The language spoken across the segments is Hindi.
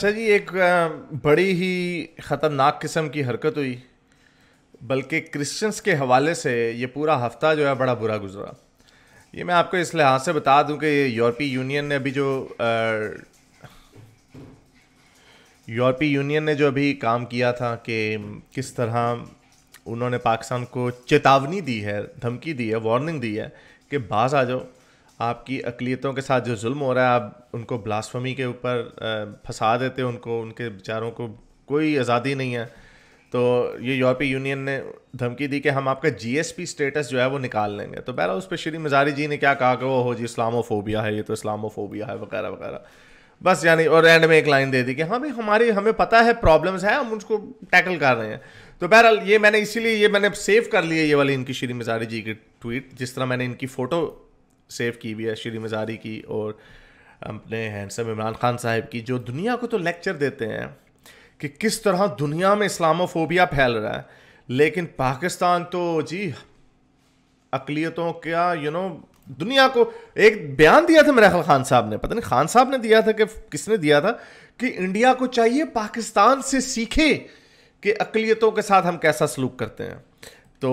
अच्छा जी एक बड़ी ही ख़तरनाक किस्म की हरकत हुई बल्कि क्रिश्चियंस के हवाले से ये पूरा हफ्ता जो है बड़ा बुरा गुजरा ये मैं आपको इस लिहाज से बता दूं कि यूरोपीय यूनियन ने अभी जो यूरोपीय यूनियन ने जो अभी काम किया था कि किस तरह उन्होंने पाकिस्तान को चेतावनी दी है धमकी दी है वार्निंग दी है कि बाज आ जाओ आपकी अकलीतों के साथ जो जुल्म हो रहा है आप उनको ब्लास्फमी के ऊपर फंसा देते हो उनको उनके बेचारों को कोई आज़ादी नहीं है तो ये यूरोपीय यूनियन ने धमकी दी कि हम आपका जीएसपी स्टेटस जो है वो निकाल लेंगे तो बहरहाल उस पर श्री मजारी जी ने क्या कहा कि वो हो जी इस्लामोफोबिया है ये तो इस्लामोफोबिया है वगैरह वगैरह बस यानी और एंड में एक लाइन दे दी कि हाँ भाई हमारी हमें पता है प्रॉब्लम्स हैं हम उसको टैकल कर रहे हैं तो बहरहाल ये मैंने इसीलिए ये मैंने सेव कर लिया ये वाली इनकी श्री मजारी जी की ट्वीट जिस तरह मैंने इनकी फ़ोटो सेव की भी है श्री मज़ारी की और अपने हैंडसम इमरान खान साहब की जो दुनिया को तो लेक्चर देते हैं कि किस तरह दुनिया में इस्लामोफोबिया फैल रहा है लेकिन पाकिस्तान तो जी अकलीतों का यू नो दुनिया को एक बयान दिया था मेरा खान साहब ने पता नहीं खान साहब ने दिया था कि किसने दिया था कि इंडिया को चाहिए पाकिस्तान से सीखे कि अकलीतों के साथ हम कैसा सलूक करते हैं तो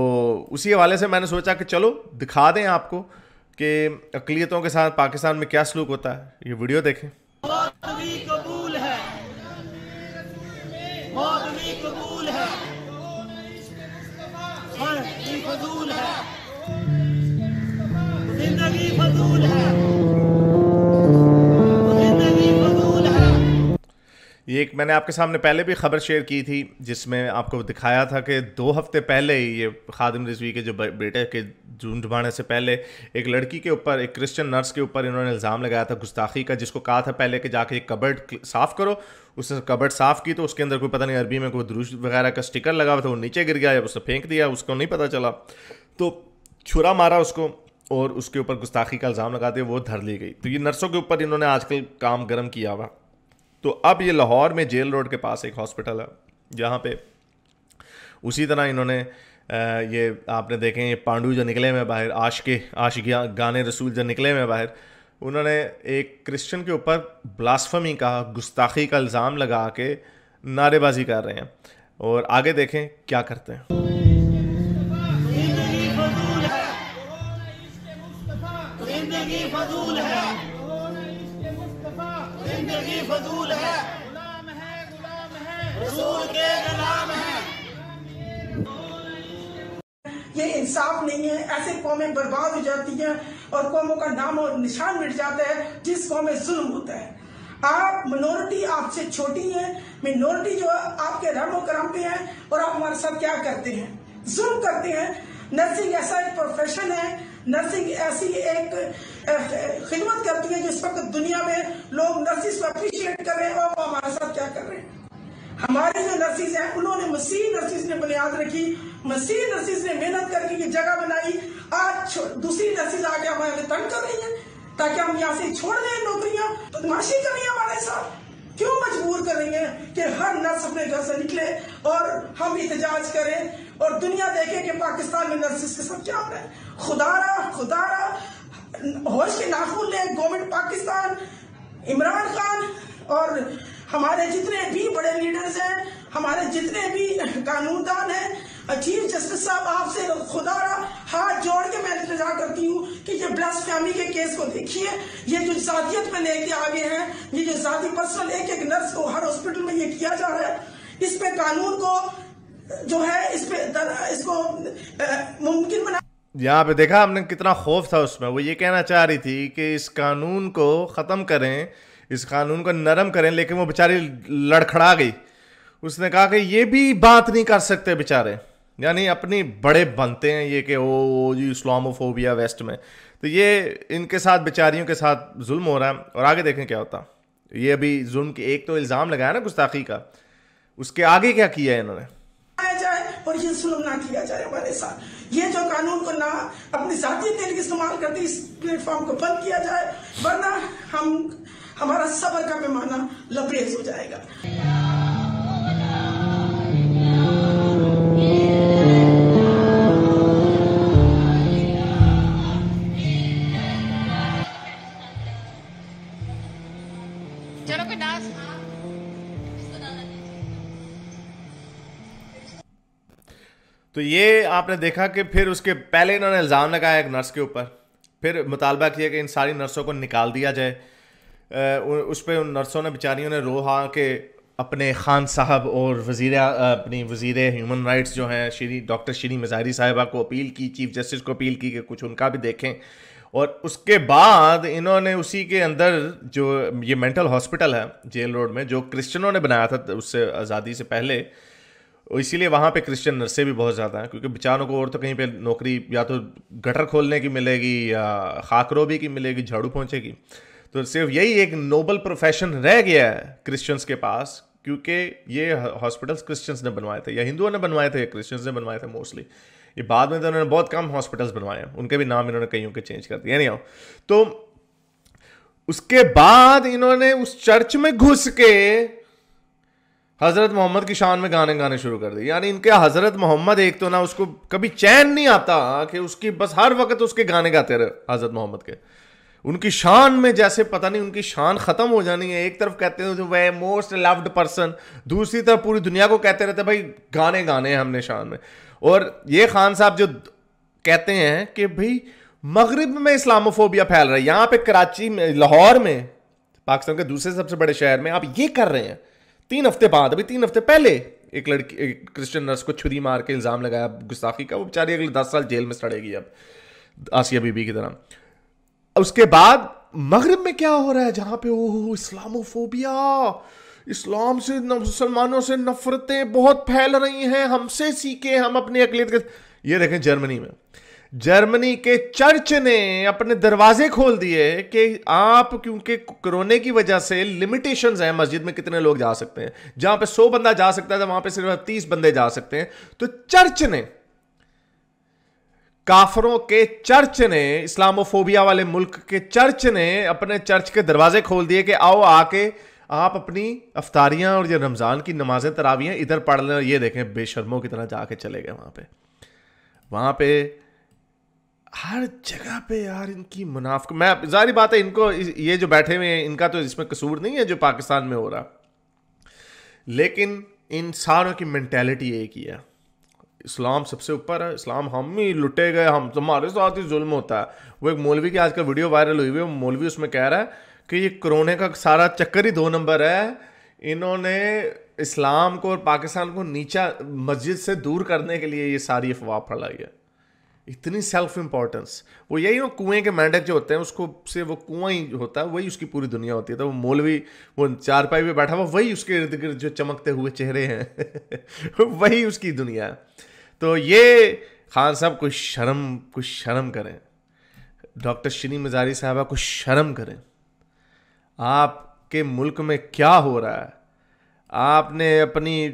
उसी हवाले से मैंने सोचा कि चलो दिखा दें आपको कि अकलीतों के साथ पाकिस्तान में क्या सलूक होता है ये वीडियो देखें ये एक मैंने आपके सामने पहले भी खबर शेयर की थी जिसमें आपको दिखाया था कि दो हफ्ते पहले ही ये खादिम रिजवी के जो बेटे के जून ढुबाने से पहले एक लड़की के ऊपर एक क्रिश्चियन नर्स के ऊपर इन्होंने इल्ज़ाम लगाया था गुस्ताखी का जिसको कहा था पहले कि जाके एक कबर्ड साफ़ करो उसने कबर्ड साफ़ की तो उसके अंदर कोई पता नहीं अरबी में कोई द्रुश वगैरह का स्टिकर लगा हुआ था वो नीचे गिर गया या उसने फेंक दिया उसको नहीं पता चला तो छुरा मारा उसको और उसके ऊपर गुस्ताखी का इल्ज़ाम लगा दिया वो धर ली गई तो ये नर्सों के ऊपर इन्होंने आजकल काम गर्म किया हुआ तो अब ये लाहौर में जेल रोड के पास एक हॉस्पिटल है जहाँ पे उसी तरह इन्होंने ये आपने देखें ये पांडू जो निकले हुए बाहर आश के आश गाने रसूल जो निकले हुए बाहर उन्होंने एक क्रिश्चियन के ऊपर ब्लास्फमी का गुस्ताखी का इल्ज़ाम लगा के नारेबाजी कर रहे हैं और आगे देखें क्या करते हैं इंसाफ नहीं है ऐसे कौमें बर्बाद हो जाती हैं और कौमों का नाम और निशान मिट जाता है जिस कौम में जुल्म होता है आप मिनोरिटी आपसे छोटी है मिनोरिटी जो आपके रहमो करम पे है और आप हमारे साथ क्या करते हैं जुल्म करते हैं नर्सिंग ऐसा एक प्रोफेशन है नर्सिंग ऐसी एक खिदमत करती है जिस वक्त दुनिया में लोग नर्सिस को अप्रिशिएट कर रहे हैं और हमारे साथ क्या कर रहे हैं हमारे जो नर्सिस हैं उन्होंने मसीह नर्सिस ने बुनियाद रखी मसीह नसीज ने मेहनत करके ये जगह बनाई आज दूसरी नसीज आके हमें तंग कर रही है ताकि हम यहाँ से छोड़ दें नौकरियां बदमाशी कर रही है हमारे साथ क्यों मजबूर कर रही है कि हर नर्स अपने घर से निकले और हम इतजाज करें और दुनिया देखे कि पाकिस्तान में नर्सिस के साथ क्या हो रहा है खुदारा खुदारा होश के नाखून ले गवर्नमेंट पाकिस्तान इमरान खान और हमारे जितने भी बड़े लीडर्स हैं हमारे जितने भी कानूनदान हैं चीफ जस्टिस साहब आपसे खुदा रहा हाथ जोड़ के मैं इंतजार करती हूँ कि ये ब्लस फैमिली के केस को देखिए ये जो जातियत में लेके आ गए हैं ये जो जाति पर्सनल एक एक नर्स को हर हॉस्पिटल में ये किया जा रहा है इस पे कानून को जो है इस पे दर, इसको मुमकिन बना यहाँ पे देखा हमने कितना खौफ था उसमें वो ये कहना चाह रही थी कि इस कानून को ख़त्म करें इस कानून को नरम करें लेकिन वो बेचारी लड़खड़ा गई उसने कहा कि ये भी बात नहीं कर सकते बेचारे यानी अपनी बड़े बनते हैं ये कि ओ जी इस्लामोफोबिया वेस्ट में तो ये इनके साथ बेचारियों के साथ जुल्म हो रहा है और आगे देखें क्या होता ये अभी जुल्म के एक तो इल्ज़ाम लगाया ना गुस्ताखी का उसके आगे क्या किया है इन्होंने और ये जुल्म ना किया जाए हमारे साथ ये जो कानून को ना अपने जाती तेल के इस्तेमाल करते इस प्लेटफॉर्म को बंद किया जाए वरना हम हमारा सबर का पैमाना लबरेज हो जाएगा तो ये आपने देखा कि फिर उसके पहले इन्होंने इल्ज़ाम लगाया एक नर्स के ऊपर फिर मुतालबा किया कि इन सारी नर्सों को निकाल दिया जाए उस पर उन नर्सों ने बेचारियों ने रोहा के अपने खान साहब और वजीर अपनी वजीर ह्यूमन राइट्स जो हैं श्री डॉक्टर श्री मजारी साहिबा को अपील की चीफ जस्टिस को अपील की कि कुछ उनका भी देखें और उसके बाद इन्होंने उसी के अंदर जो ये मेंटल हॉस्पिटल है जेल रोड में जो क्रिश्चनों ने बनाया था उससे आज़ादी से पहले इसीलिए वहाँ पे क्रिश्चियन नर्सें भी बहुत ज़्यादा हैं क्योंकि बेचारों को और तो कहीं पे नौकरी या तो गटर खोलने की मिलेगी या खाकरोबी की मिलेगी झाड़ू पहुँचेगी तो सिर्फ यही एक नोबल प्रोफेशन रह गया है क्रिश्चियंस के पास क्योंकि ये हॉस्पिटल्स क्रिश्चियंस ने बनवाए थे या हिंदुओं ने बनवाए थे या क्रिश्चियंस ने बनवाए थे मोस्टली ये बाद में तो उन्होंने बहुत कम हॉस्पिटल्स बनवाए हैं उनके भी नाम इन्होंने कईयों के चेंज कर दिए नहीं आओ तो उसके बाद इन्होंने उस चर्च में घुस के हज़रत मोहम्मद की शान में गाने गाने शुरू कर दिए यानी इनके हज़रत मोहम्मद एक तो ना उसको कभी चैन नहीं आता कि उसकी बस हर वक्त उसके गाने गाते रहे हज़रत मोहम्मद के उनकी शान में जैसे पता नहीं उनकी शान ख़त्म हो जानी है एक तरफ कहते हैं वह मोस्ट लव्ड पर्सन दूसरी तरफ पूरी दुनिया को कहते रहते भाई गाने गाने हैं हमने शान में और ये खान साहब जो कहते हैं कि भाई मगरब में इस्लामोफोबिया फैल रहा है यहां पे कराची में लाहौर में पाकिस्तान के दूसरे सबसे बड़े शहर में आप ये कर रहे हैं तीन हफ्ते बाद अभी तीन हफ्ते पहले एक लड़की एक क्रिश्चियन नर्स को छुरी मार के इल्ज़ाम लगाया गुस्ताखी का वो बेचारी अगले दस साल जेल में सड़ेगी अब आसिया बीबी की तरह उसके बाद मगरब में क्या हो रहा है जहां पे ओ इस्लामोफोबिया इस्लाम से मुसलमानों से नफरतें बहुत फैल रही हैं हमसे सीखे हम अपनी अकलीत के ये देखें जर्मनी में जर्मनी के चर्च ने अपने दरवाजे खोल दिए कि आप क्योंकि कोरोना की वजह से लिमिटेशंस हैं मस्जिद में कितने लोग जा सकते हैं जहां पे सौ बंदा जा सकता था वहां पे सिर्फ तीस बंदे जा सकते हैं तो चर्च ने काफरों के चर्च ने इस्लामोफोबिया वाले मुल्क के चर्च ने अपने चर्च के दरवाजे खोल दिए कि आओ आके आप अपनी अफ्तारियाँ और ये रमज़ान की नमाजें तरावियाँ इधर पढ़ लें और ये देखें बेशर्मों की तरह जाके चले गए वहाँ पे वहाँ पे हर जगह पे यार इनकी मुनाफ मैं जारी बात है इनको ये जो बैठे हुए हैं इनका तो इसमें कसूर नहीं है जो पाकिस्तान में हो रहा लेकिन इन सारों की मैंटेलिटी एक ही है इस्लाम सबसे ऊपर है इस्लाम हम ही लुटे गए हम तुम्हारे साथ ही जुल्म होता है वो एक मौलवी की आजकल वीडियो वायरल हुई हुई है मौलवी उसमें कह रहा है कि ये कोरोना का सारा चक्कर ही दो नंबर है इन्होंने इस्लाम को और पाकिस्तान को नीचा मस्जिद से दूर करने के लिए ये सारी अफवाह फैलाई है इतनी सेल्फ इम्पोर्टेंस वो यही वो कुएं के मेंढक जो होते हैं उसको से वो कुआं ही होता है वही उसकी पूरी दुनिया होती है तो वो मौलवी वो चारपाई पे बैठा हुआ वही उसके इर्द गिर्द जो चमकते हुए चेहरे हैं वही उसकी दुनिया है तो ये खान साहब कुछ शर्म कुछ शर्म करें डॉक्टर श्री मजारी साहबा कुछ शर्म करें आपके मुल्क में क्या हो रहा है आपने अपनी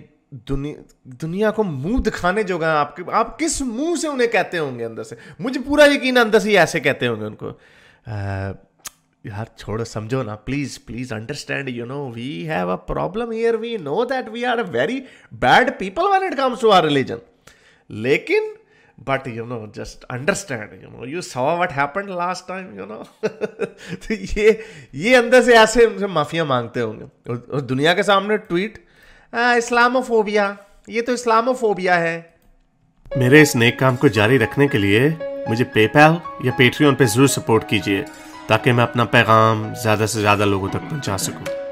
दुनिया दुनिया को मुंह दिखाने जोगा आपके आप किस मुंह से उन्हें कहते होंगे अंदर से मुझे पूरा यकीन अंदर से ही ऐसे कहते होंगे उनको आ, यार छोड़ो समझो ना please please understand you know we have a problem here we know that we are a very bad people when it comes to our religion लेकिन but you know just understand you know you saw what happened last time you know तो ये ये अंदर से ऐसे उनसे माफ़िया मांगते होंगे और, दुनिया के सामने ट्वीट इस्लामोफोबिया ये तो इस्लामोफोबिया है मेरे इस नेक काम को जारी रखने के लिए मुझे पेपैल या पेट्रियन पे ज़रूर सपोर्ट कीजिए ताकि मैं अपना पैगाम ज़्यादा से ज़्यादा लोगों तक पहुंचा सकूं